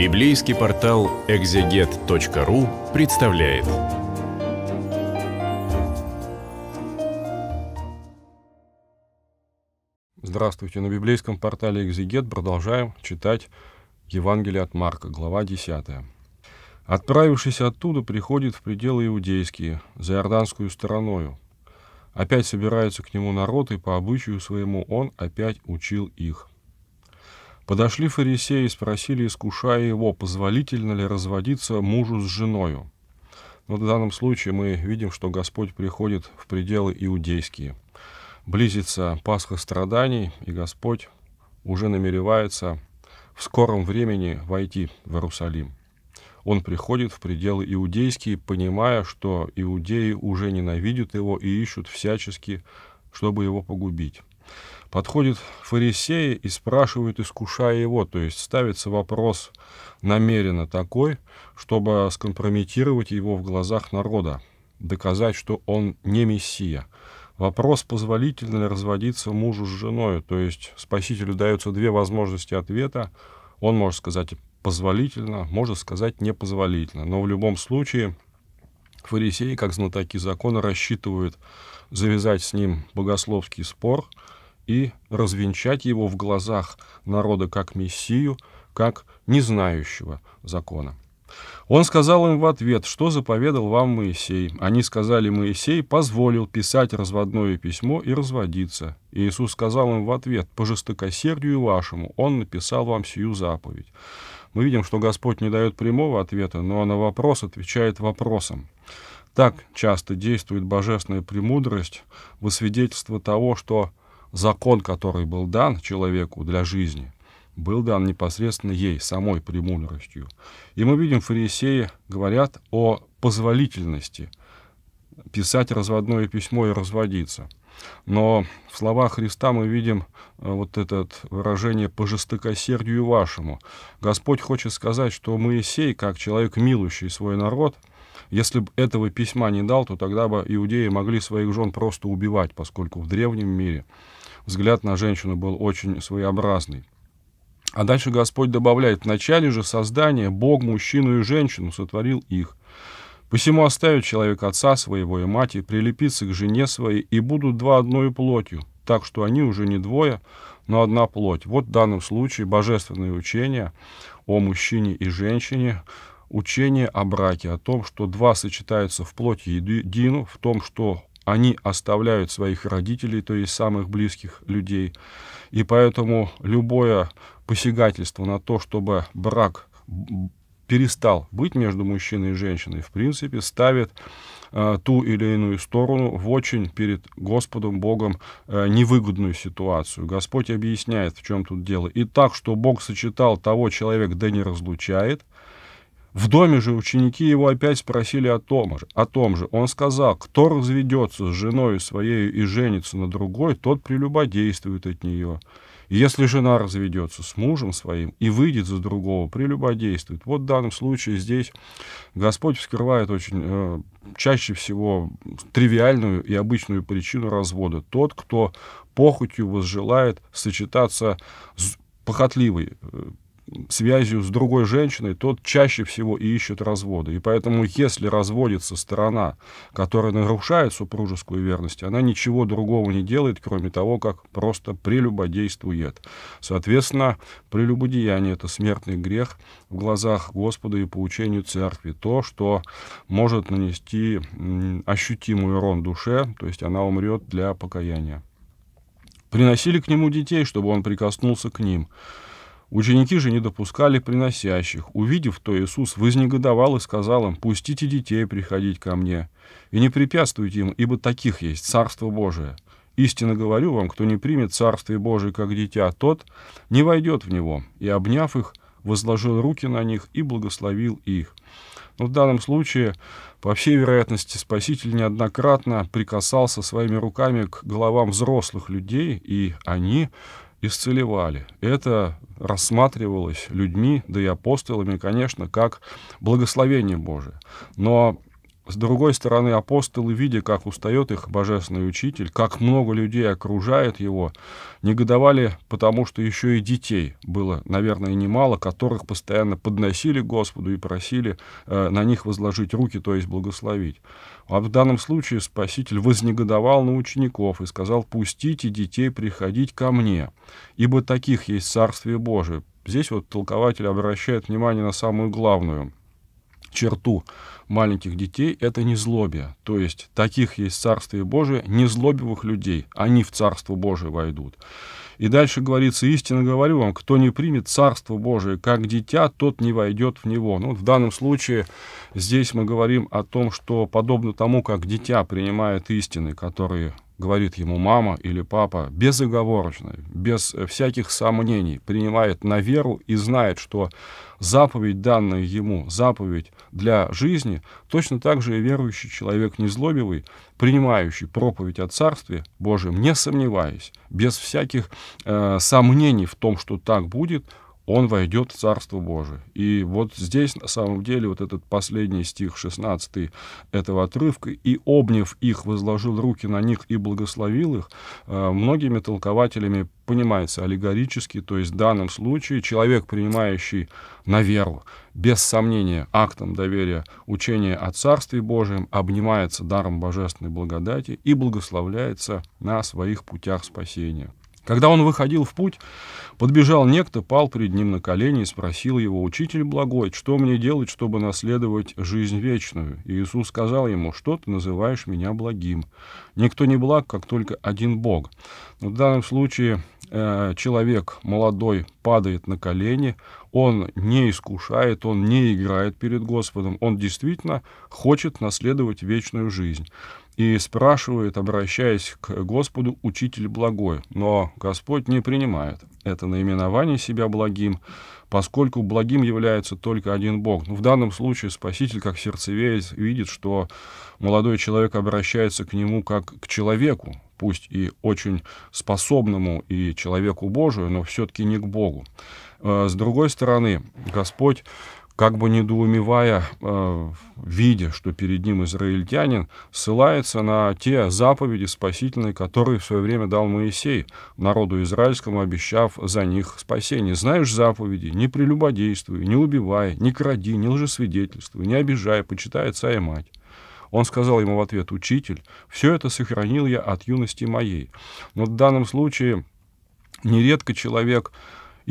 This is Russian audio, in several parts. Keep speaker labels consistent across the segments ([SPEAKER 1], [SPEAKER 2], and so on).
[SPEAKER 1] Библейский портал экзегет.ру представляет. Здравствуйте! На библейском портале Экзегет продолжаем читать Евангелие от Марка, глава 10. «Отправившись оттуда, приходит в пределы иудейские, за иорданскую стороною. Опять собирается к нему народ, и по обычаю своему он опять учил их. Подошли фарисеи и спросили, искушая его, позволительно ли разводиться мужу с женою. Но в данном случае мы видим, что Господь приходит в пределы иудейские. Близится Пасха страданий, и Господь уже намеревается в скором времени войти в Иерусалим. Он приходит в пределы иудейские, понимая, что иудеи уже ненавидят его и ищут всячески, чтобы его погубить. Подходит фарисеи и спрашивают, искушая его, то есть ставится вопрос намеренно такой, чтобы скомпрометировать его в глазах народа, доказать, что он не мессия. Вопрос, позволительно ли разводиться мужу с женой, то есть спасителю даются две возможности ответа. Он может сказать позволительно, может сказать непозволительно, но в любом случае фарисеи, как знатоки закона, рассчитывают завязать с ним богословский спор – и развенчать его в глазах народа как мессию, как не знающего закона. Он сказал им в ответ, что заповедал вам Моисей. Они сказали, Моисей позволил писать разводное письмо и разводиться. И Иисус сказал им в ответ, по жестокосердию вашему он написал вам сию заповедь. Мы видим, что Господь не дает прямого ответа, но на вопрос отвечает вопросом. Так часто действует божественная премудрость во свидетельство того, что закон, который был дан человеку для жизни, был дан непосредственно ей, самой премудростью. И мы видим, фарисеи говорят о позволительности писать разводное письмо и разводиться. Но в словах Христа мы видим э, вот это выражение «по жестокосердию вашему». Господь хочет сказать, что Моисей, как человек, милующий свой народ, если бы этого письма не дал, то тогда бы иудеи могли своих жен просто убивать, поскольку в древнем мире – Взгляд на женщину был очень своеобразный. А дальше Господь добавляет, в начале же создания Бог мужчину и женщину сотворил их. Посему оставит человек отца своего и мать, и прилепится к жене своей, и будут два одной плотью, так что они уже не двое, но одна плоть. Вот в данном случае божественное учение о мужчине и женщине, учение о браке, о том, что два сочетаются в плоти едину, в том, что они оставляют своих родителей, то есть самых близких людей. И поэтому любое посягательство на то, чтобы брак перестал быть между мужчиной и женщиной, в принципе, ставит э, ту или иную сторону в очень перед Господом Богом э, невыгодную ситуацию. Господь объясняет, в чем тут дело. И так, что Бог сочетал того человек, да не разлучает – в доме же ученики его опять спросили о том же. О том же. Он сказал, кто разведется с женой своей и женится на другой, тот прелюбодействует от нее. Если жена разведется с мужем своим и выйдет за другого, прелюбодействует. Вот в данном случае здесь Господь вскрывает очень э, чаще всего тривиальную и обычную причину развода. Тот, кто похотью возжелает сочетаться с похотливой э, связью с другой женщиной, тот чаще всего и ищет развода. И поэтому, если разводится сторона, которая нарушает супружескую верность, она ничего другого не делает, кроме того, как просто прелюбодействует. Соответственно, прелюбодеяние – это смертный грех в глазах Господа и по учению церкви. То, что может нанести ощутимый урон душе, то есть она умрет для покаяния. Приносили к нему детей, чтобы он прикоснулся к ним – Ученики же не допускали приносящих. Увидев то, Иисус вознегодовал и сказал им, «Пустите детей приходить ко мне, и не препятствуйте им, ибо таких есть Царство Божие. Истинно говорю вам, кто не примет Царствие Божие как дитя, тот не войдет в него». И, обняв их, возложил руки на них и благословил их. Но в данном случае, по всей вероятности, Спаситель неоднократно прикасался своими руками к головам взрослых людей, и они исцеливали. Это рассматривалось людьми, да и апостолами, конечно, как благословение Божие. Но с другой стороны, апостолы, видя, как устает их божественный учитель, как много людей окружает его, негодовали, потому что еще и детей было, наверное, немало, которых постоянно подносили Господу и просили э, на них возложить руки, то есть благословить. А в данном случае Спаситель вознегодовал на учеников и сказал, «Пустите детей приходить ко мне, ибо таких есть Царствие Божие». Здесь вот толкователь обращает внимание на самую главную – черту маленьких детей — это незлобие. То есть таких есть Царствие Божие, незлобивых людей. Они в Царство Божие войдут. И дальше говорится, истинно говорю вам, кто не примет Царство Божие как дитя, тот не войдет в него. Ну, в данном случае здесь мы говорим о том, что подобно тому, как дитя принимает истины, которые говорит ему мама или папа, безоговорочно, без э, всяких сомнений, принимает на веру и знает, что заповедь, данная ему, заповедь для жизни, точно так же и верующий человек незлобивый, принимающий проповедь о Царстве Божьем, не сомневаясь, без всяких э, сомнений в том, что так будет, он войдет в Царство Божие. И вот здесь, на самом деле, вот этот последний стих 16 этого отрывка, «И, обняв их, возложил руки на них и благословил их», э, многими толкователями понимается аллегорически, то есть в данном случае человек, принимающий на веру, без сомнения, актом доверия учение о Царстве Божьем, обнимается даром божественной благодати и благословляется на своих путях спасения. Когда он выходил в путь, подбежал некто, пал перед ним на колени и спросил его, «Учитель благой, что мне делать, чтобы наследовать жизнь вечную?» И Иисус сказал ему, «Что ты называешь меня благим? Никто не благ, как только один Бог». Но в данном случае э, человек молодой падает на колени, он не искушает, он не играет перед Господом, он действительно хочет наследовать вечную жизнь и спрашивает, обращаясь к Господу, «Учитель благой». Но Господь не принимает это наименование себя благим, поскольку благим является только один Бог. Но в данном случае Спаситель, как сердцевеец, видит, что молодой человек обращается к нему как к человеку, пусть и очень способному и человеку Божию, но все-таки не к Богу. Э, с другой стороны, Господь как бы недоумевая, э, видя, что перед ним израильтянин, ссылается на те заповеди спасительные, которые в свое время дал Моисей народу израильскому, обещав за них спасение. Знаешь заповеди? Не прелюбодействуй, не убивай, не кради, не лжесвидетельствуй, не обижай, почитай отца и мать. Он сказал ему в ответ, «Учитель, все это сохранил я от юности моей». Но в данном случае нередко человек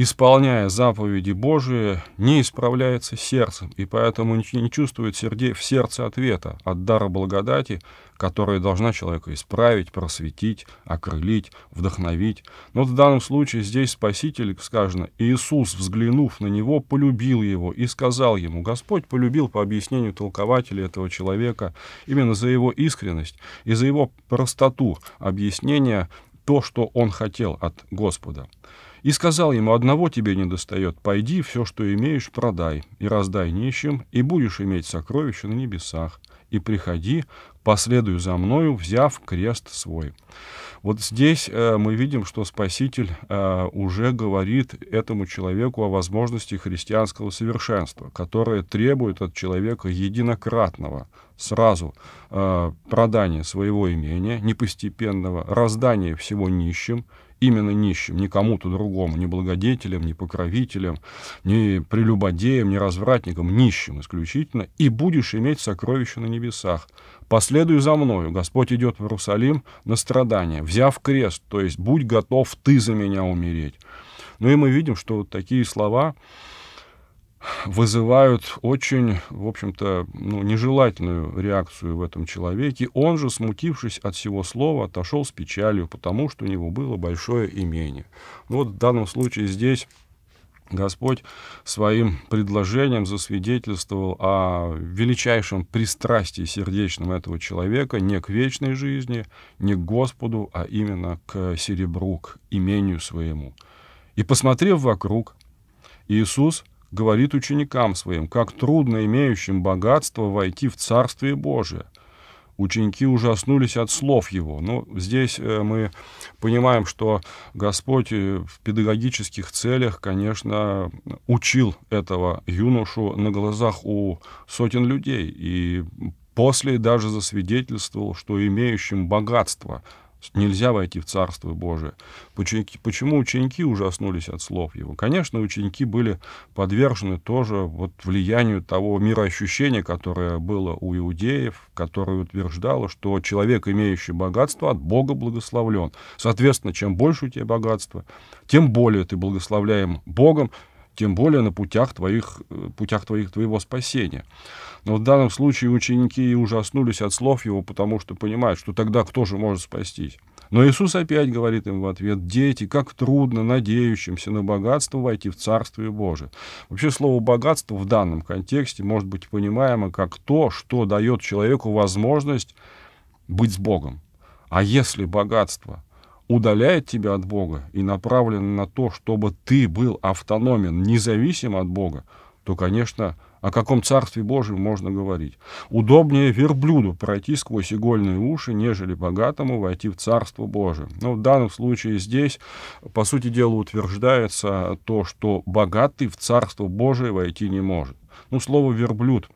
[SPEAKER 1] исполняя заповеди Божии, не исправляется сердцем, и поэтому не чувствует в сердце ответа от дара благодати, которая должна человека исправить, просветить, окрылить, вдохновить. Но в данном случае здесь Спаситель, сказано, Иисус, взглянув на него, полюбил его и сказал ему, Господь полюбил по объяснению толкователя этого человека именно за его искренность и за его простоту объяснения то, что он хотел от Господа. И сказал ему, одного тебе не достает, пойди, все, что имеешь, продай, и раздай нищим, и будешь иметь сокровища на небесах, и приходи, последуй за мною, взяв крест свой». Вот здесь э, мы видим, что Спаситель э, уже говорит этому человеку о возможности христианского совершенства, которое требует от человека единократного, сразу э, продания своего имения, непостепенного, раздания всего нищим, именно нищим, ни кому-то другому, ни благодетелям, ни покровителям, ни прелюбодеям, ни развратникам, нищим исключительно, и будешь иметь сокровища на небесах. Последуй за мною, Господь идет в Иерусалим на страдания, взяв крест, то есть будь готов ты за меня умереть. Ну и мы видим, что вот такие слова, вызывают очень, в общем-то, ну, нежелательную реакцию в этом человеке. Он же, смутившись от всего слова, отошел с печалью, потому что у него было большое имение. Вот в данном случае здесь Господь своим предложением засвидетельствовал о величайшем пристрастии сердечном этого человека не к вечной жизни, не к Господу, а именно к серебру, к имению своему. И, посмотрев вокруг, Иисус говорит ученикам своим, как трудно имеющим богатство войти в Царствие Божие. Ученики ужаснулись от слов его. Но ну, здесь э, мы понимаем, что Господь э, в педагогических целях, конечно, учил этого юношу на глазах у сотен людей. И после даже засвидетельствовал, что имеющим богатство Нельзя войти в Царство Божие. Почему ученики ужаснулись от слов его? Конечно, ученики были подвержены тоже вот влиянию того мироощущения, которое было у иудеев, которое утверждало, что человек, имеющий богатство, от Бога благословлен. Соответственно, чем больше у тебя богатства, тем более ты благословляем Богом, тем более на путях, твоих, э, путях твоих, твоего спасения. Но в данном случае ученики ужаснулись от слов его, потому что понимают, что тогда кто же может спастись? Но Иисус опять говорит им в ответ, «Дети, как трудно надеющимся на богатство войти в Царствие Божие». Вообще слово «богатство» в данном контексте может быть понимаемо как то, что дает человеку возможность быть с Богом. А если богатство – удаляет тебя от Бога и направлен на то, чтобы ты был автономен, независим от Бога, то, конечно, о каком Царстве Божьем можно говорить? Удобнее верблюду пройти сквозь игольные уши, нежели богатому войти в Царство Божие. Но ну, в данном случае здесь, по сути дела, утверждается то, что богатый в Царство Божие войти не может. Ну, слово «верблюд»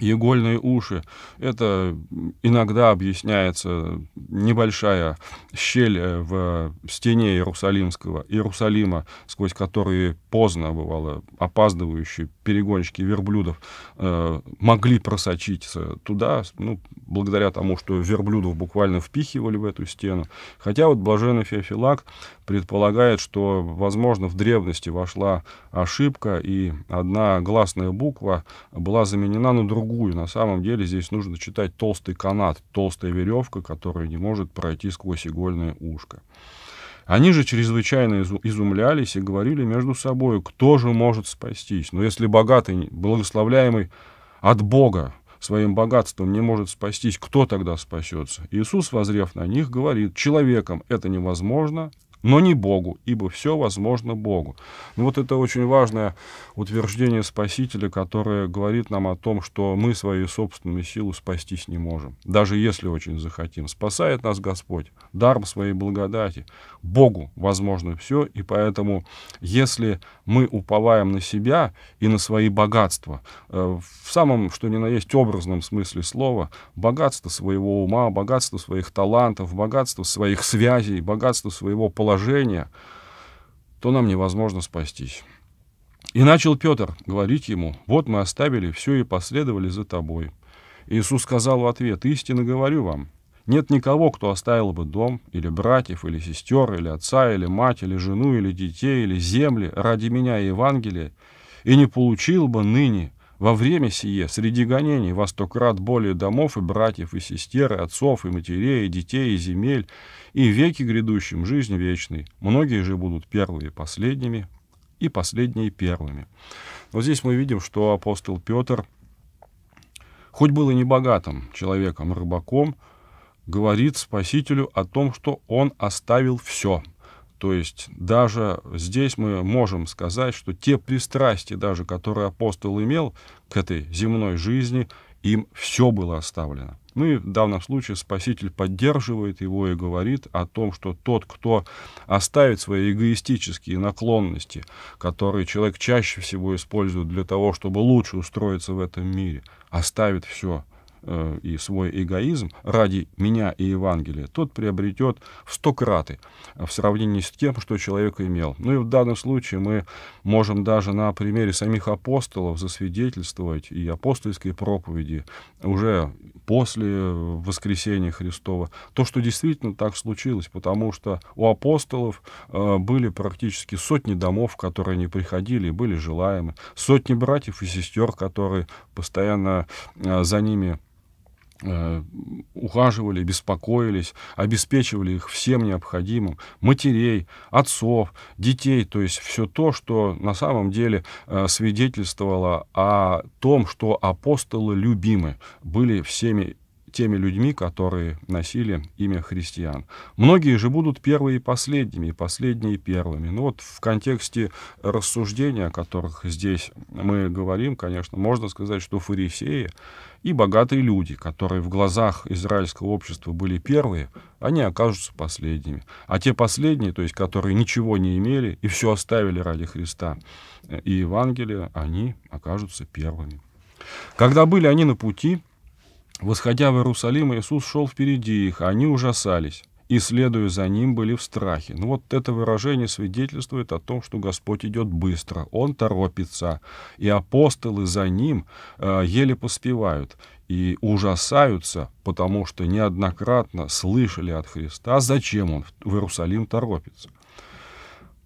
[SPEAKER 1] Игольные уши. Это иногда объясняется небольшая щель э, в стене Иерусалимского, Иерусалима, сквозь которые поздно, бывало, опаздывающие перегонщики верблюдов э, могли просочиться туда, ну, благодаря тому, что верблюдов буквально впихивали в эту стену. Хотя вот блаженный Феофилак предполагает, что, возможно, в древности вошла ошибка, и одна гласная буква была заменена на другую. На самом деле здесь нужно читать толстый канат, толстая веревка, которая не может пройти сквозь игольное ушко. Они же чрезвычайно изумлялись и говорили между собой, кто же может спастись. Но если богатый, благословляемый от Бога, своим богатством не может спастись, кто тогда спасется? Иисус, возрев на них, говорит, человеком это невозможно, но не Богу, ибо все возможно Богу. Ну вот это очень важное утверждение Спасителя, которое говорит нам о том, что мы своей собственной силу спастись не можем, даже если очень захотим. Спасает нас Господь даром своей благодати. Богу возможно все, и поэтому, если мы уповаем на себя и на свои богатства, э, в самом, что ни на есть, образном смысле слова, богатство своего ума, богатство своих талантов, богатство своих связей, богатство своего положения, положение, то нам невозможно спастись. И начал Петр говорить ему, «Вот мы оставили все и последовали за тобой». Иисус сказал в ответ, «Истинно говорю вам, нет никого, кто оставил бы дом, или братьев, или сестер, или отца, или мать, или жену, или детей, или земли ради меня и Евангелия, и не получил бы ныне во время сие, среди гонений, во сто крат более домов и братьев, и сестер, и отцов, и матерей, и детей, и земель, и веки грядущим жизнь вечной. Многие же будут первые последними, и последние первыми. Вот здесь мы видим, что апостол Петр, хоть был и не богатым человеком, рыбаком, говорит Спасителю о том, что он оставил все – то есть даже здесь мы можем сказать, что те пристрастия даже, которые апостол имел к этой земной жизни, им все было оставлено. Ну и в данном случае Спаситель поддерживает его и говорит о том, что тот, кто оставит свои эгоистические наклонности, которые человек чаще всего использует для того, чтобы лучше устроиться в этом мире, оставит все Э, и свой эгоизм ради меня и Евангелия, тот приобретет в сто краты э, в сравнении с тем, что человек имел. Ну и в данном случае мы можем даже на примере самих апостолов засвидетельствовать и апостольской проповеди уже после воскресения Христова, то, что действительно так случилось, потому что у апостолов э, были практически сотни домов, в которые они приходили и были желаемы, сотни братьев и сестер, которые постоянно э, за ними Э, ухаживали, беспокоились, обеспечивали их всем необходимым, матерей, отцов, детей, то есть все то, что на самом деле э, свидетельствовало о том, что апостолы любимы были всеми теми людьми, которые носили имя христиан. Многие же будут первые и последними, и последние первыми. Ну вот в контексте рассуждения, о которых здесь мы говорим, конечно, можно сказать, что фарисеи и богатые люди, которые в глазах израильского общества были первые, они окажутся последними. А те последние, то есть которые ничего не имели и все оставили ради Христа и Евангелия, они окажутся первыми. Когда были они на пути, Восходя в Иерусалим, Иисус шел впереди их, а они ужасались, и, следуя за ним, были в страхе. Ну вот это выражение свидетельствует о том, что Господь идет быстро, Он торопится, и апостолы за ним э, еле поспевают и ужасаются, потому что неоднократно слышали от Христа, зачем Он в Иерусалим торопится.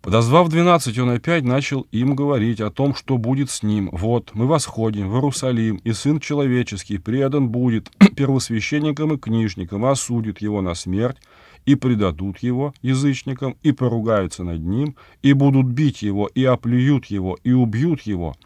[SPEAKER 1] Подозвав двенадцать, он опять начал им говорить о том, что будет с ним. Вот, мы восходим в Иерусалим, и Сын Человеческий предан будет первосвященникам и книжникам, и осудит его на смерть, и предадут его язычникам, и поругаются над ним, и будут бить его, и оплюют его, и убьют его»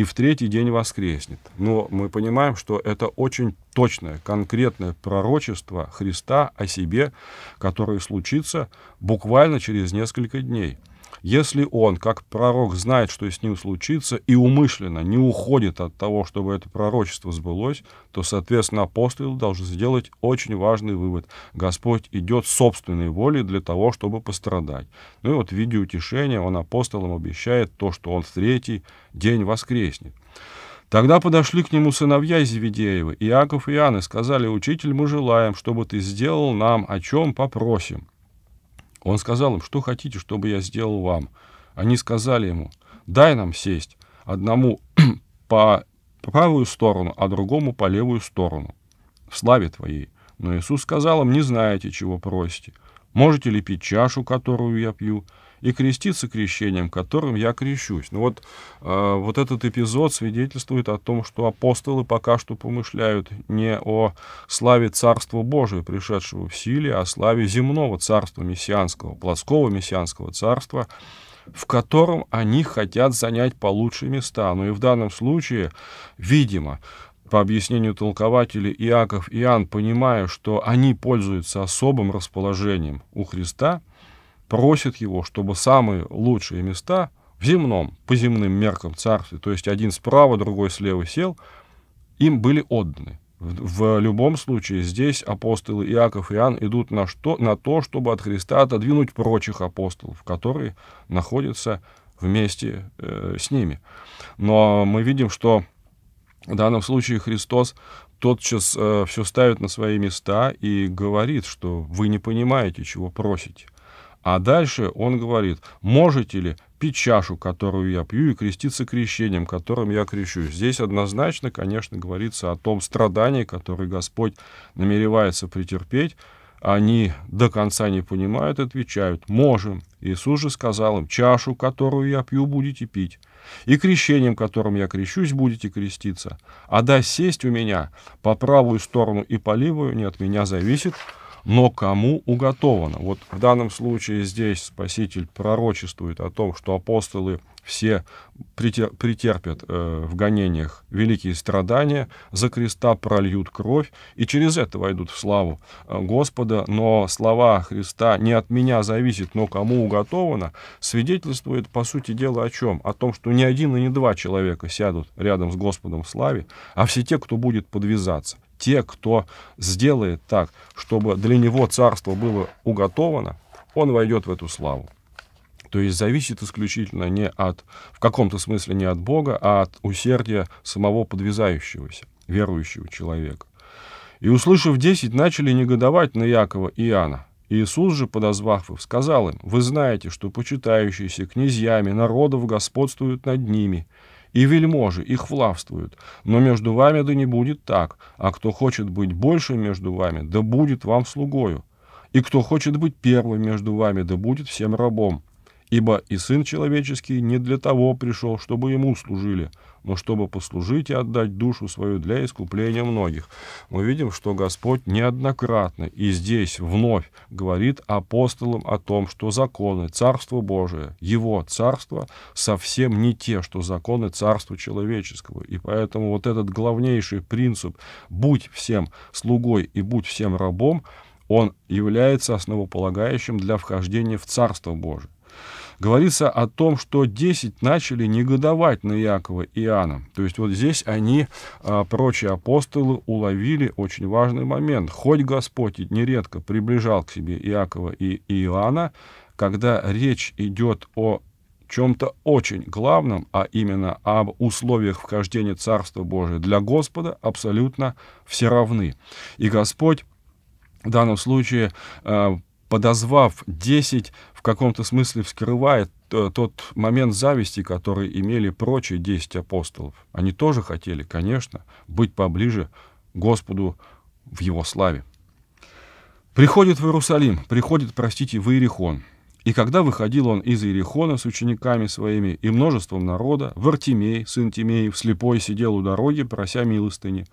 [SPEAKER 1] и в третий день воскреснет. Но мы понимаем, что это очень точное, конкретное пророчество Христа о себе, которое случится буквально через несколько дней – если он, как пророк, знает, что с ним случится, и умышленно не уходит от того, чтобы это пророчество сбылось, то, соответственно, апостол должен сделать очень важный вывод. Господь идет собственной волей для того, чтобы пострадать. Ну и вот в виде утешения он апостолам обещает то, что он в третий день воскреснет. Тогда подошли к нему сыновья Зеведеева, Иаков и Иоанн, и сказали, «Учитель, мы желаем, чтобы ты сделал нам, о чем попросим». Он сказал им, что хотите, чтобы я сделал вам? Они сказали ему, дай нам сесть одному по правую сторону, а другому по левую сторону. В славе твоей. Но Иисус сказал им, не знаете, чего просите. Можете ли пить чашу, которую я пью, и креститься крещением, которым я крещусь. Ну вот, э, вот этот эпизод свидетельствует о том, что апостолы пока что помышляют не о славе Царства Божия, пришедшего в силе, а о славе земного Царства Мессианского, плоского Мессианского Царства, в котором они хотят занять получшие места. Ну и в данном случае, видимо, по объяснению толкователей Иаков и Иоанн, понимая, что они пользуются особым расположением у Христа, просит его, чтобы самые лучшие места в земном, по земным меркам царстве, то есть один справа, другой слева сел, им были отданы. В, в любом случае здесь апостолы Иаков и Иоанн идут на, что, на то, чтобы от Христа отодвинуть прочих апостолов, которые находятся вместе э, с ними. Но мы видим, что в данном случае Христос тотчас э, все ставит на свои места и говорит, что вы не понимаете, чего просите – а дальше он говорит, можете ли пить чашу, которую я пью, и креститься крещением, которым я крещусь. Здесь однозначно, конечно, говорится о том страдании, которое Господь намеревается претерпеть. Они до конца не понимают, отвечают, можем. Иисус же сказал им, чашу, которую я пью, будете пить, и крещением, которым я крещусь, будете креститься. А да сесть у меня по правую сторону и по левую не от меня зависит, но кому уготовано. Вот в данном случае здесь Спаситель пророчествует о том, что апостолы все претерпят э, в гонениях великие страдания, за креста прольют кровь, и через это войдут в славу э, Господа. Но слова Христа «не от меня зависит, но кому уготовано» свидетельствует, по сути дела, о чем? О том, что ни один и не два человека сядут рядом с Господом в славе, а все те, кто будет подвязаться те, кто сделает так, чтобы для него царство было уготовано, он войдет в эту славу. То есть зависит исключительно не от, в каком-то смысле не от Бога, а от усердия самого подвязающегося, верующего человека. И, услышав десять, начали негодовать на Якова и Иоанна. Иисус же, подозвав их, сказал им, «Вы знаете, что почитающиеся князьями народов господствуют над ними, и вельможи, их влавствуют. Но между вами да не будет так, а кто хочет быть больше между вами, да будет вам слугою. И кто хочет быть первым между вами, да будет всем рабом. Ибо и Сын Человеческий не для того пришел, чтобы Ему служили, но чтобы послужить и отдать душу свою для искупления многих. Мы видим, что Господь неоднократно и здесь вновь говорит апостолам о том, что законы Царства Божия, Его Царство, совсем не те, что законы Царства Человеческого. И поэтому вот этот главнейший принцип «будь всем слугой и будь всем рабом» он является основополагающим для вхождения в Царство Божие говорится о том, что 10 начали негодовать на Якова и Иоанна. То есть вот здесь они, а, прочие апостолы, уловили очень важный момент. Хоть Господь нередко приближал к себе Иакова и Иоанна, когда речь идет о чем-то очень главном, а именно об условиях вхождения Царства Божия для Господа, абсолютно все равны. И Господь в данном случае а, подозвав 10, в каком-то смысле вскрывает э, тот момент зависти, который имели прочие 10 апостолов. Они тоже хотели, конечно, быть поближе Господу в Его славе. Приходит в Иерусалим, приходит, простите, в Иерихон. И когда выходил он из Иерихона с учениками своими и множеством народа, Вартимей, сын Тимеев, слепой, сидел у дороги, прося милостыни.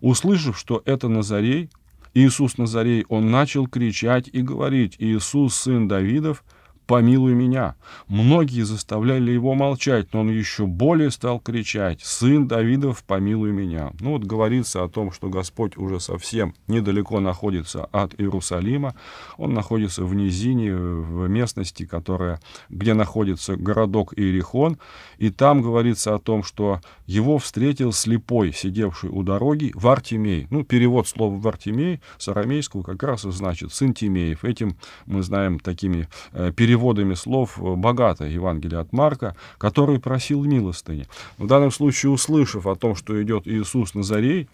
[SPEAKER 1] Услышав, что это Назарей, Иисус Назарей, он начал кричать и говорить, «Иисус, сын Давидов, помилуй меня». Многие заставляли его молчать, но он еще более стал кричать «Сын Давидов, помилуй меня». Ну вот говорится о том, что Господь уже совсем недалеко находится от Иерусалима. Он находится в низине, в местности, которая, где находится городок Иерихон. И там говорится о том, что его встретил слепой, сидевший у дороги, Вартимей. Ну, перевод слова Вартимей с арамейского как раз и значит «сын Тимеев». Этим мы знаем такими э, переводами переводами слов э, богатое Евангелие от Марка, который просил милостыни. В данном случае, услышав о том, что идет Иисус Назарей,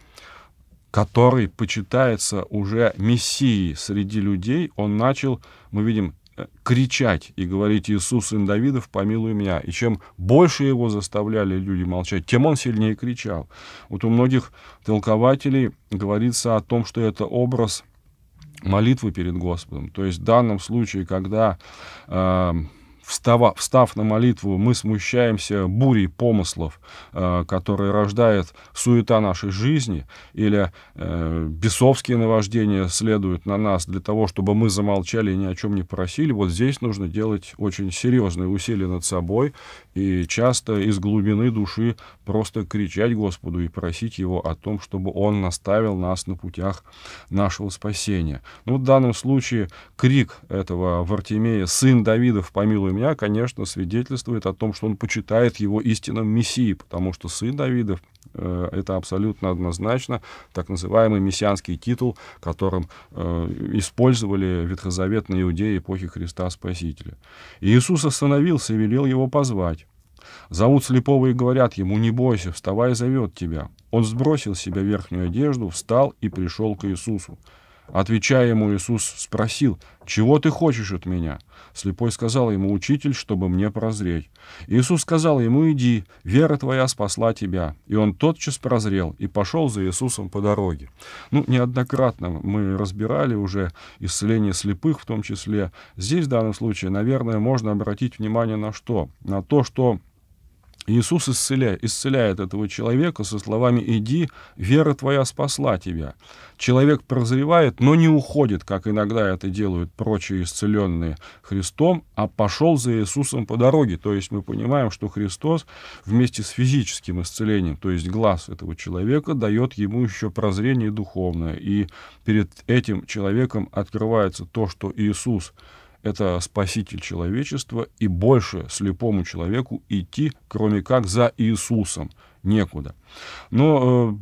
[SPEAKER 1] который почитается уже мессией среди людей, он начал, мы видим, э, кричать и говорить «Иисус, сын Давидов, помилуй меня». И чем больше его заставляли люди молчать, тем он сильнее кричал. Вот у многих толкователей говорится о том, что это образ – молитвы перед Господом. То есть в данном случае, когда э, встава, встав на молитву, мы смущаемся бурей помыслов, э, которые рождает суета нашей жизни, или э, бесовские наваждения следуют на нас для того, чтобы мы замолчали и ни о чем не просили, вот здесь нужно делать очень серьезные усилия над собой и часто из глубины души просто кричать Господу и просить Его о том, чтобы Он наставил нас на путях нашего спасения. Ну, в данном случае крик этого Вартимея «Сын Давидов, помилуй меня», семья, конечно, свидетельствует о том, что он почитает его истинным мессией, потому что сын Давидов э, это абсолютно однозначно так называемый мессианский титул, которым э, использовали ветхозаветные иудеи эпохи Христа Спасителя. И Иисус остановился и велел его позвать. Зовут слепого и говорят ему, не бойся, вставай, зовет тебя. Он сбросил с себя верхнюю одежду, встал и пришел к Иисусу. Отвечая ему, Иисус спросил, «Чего ты хочешь от меня?» Слепой сказал ему, «Учитель, чтобы мне прозреть». Иисус сказал ему, «Иди, вера твоя спасла тебя». И он тотчас прозрел и пошел за Иисусом по дороге. Ну, неоднократно мы разбирали уже исцеление слепых в том числе. Здесь в данном случае, наверное, можно обратить внимание на что? На то, что Иисус исцеляет, исцеляет этого человека со словами «Иди, вера твоя спасла тебя». Человек прозревает, но не уходит, как иногда это делают прочие исцеленные Христом, а пошел за Иисусом по дороге. То есть мы понимаем, что Христос вместе с физическим исцелением, то есть глаз этого человека, дает ему еще прозрение духовное. И перед этим человеком открывается то, что Иисус это спаситель человечества, и больше слепому человеку идти, кроме как за Иисусом, некуда. Но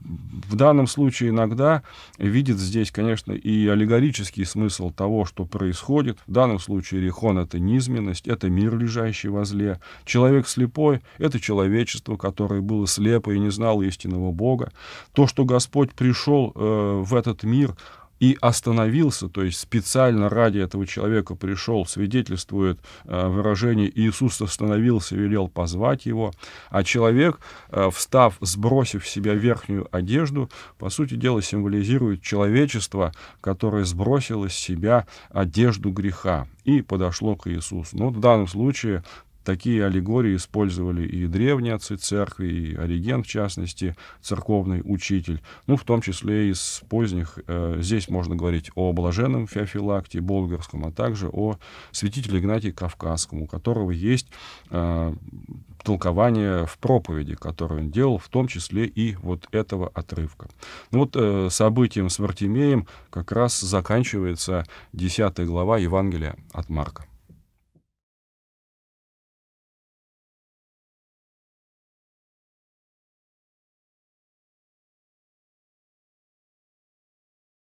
[SPEAKER 1] э, в данном случае иногда видит здесь, конечно, и аллегорический смысл того, что происходит. В данном случае Рехон — это низменность, это мир, лежащий во зле. Человек слепой — это человечество, которое было слепо и не знало истинного Бога. То, что Господь пришел э, в этот мир, и остановился, то есть специально ради этого человека пришел, свидетельствует э, выражение «Иисус остановился велел позвать его», а человек, э, встав, сбросив с себя верхнюю одежду, по сути дела символизирует человечество, которое сбросило с себя одежду греха и подошло к Иисусу. Но ну, в данном случае Такие аллегории использовали и древние отцы церкви, и Ориген, в частности, церковный учитель. Ну, в том числе из поздних. Э, здесь можно говорить о блаженном Феофилакте Болгарском, а также о святителе Игнатии Кавказском, у которого есть э, толкование в проповеди, которую он делал, в том числе и вот этого отрывка. Ну вот э, событием с Вартимеем как раз заканчивается 10 глава Евангелия от Марка.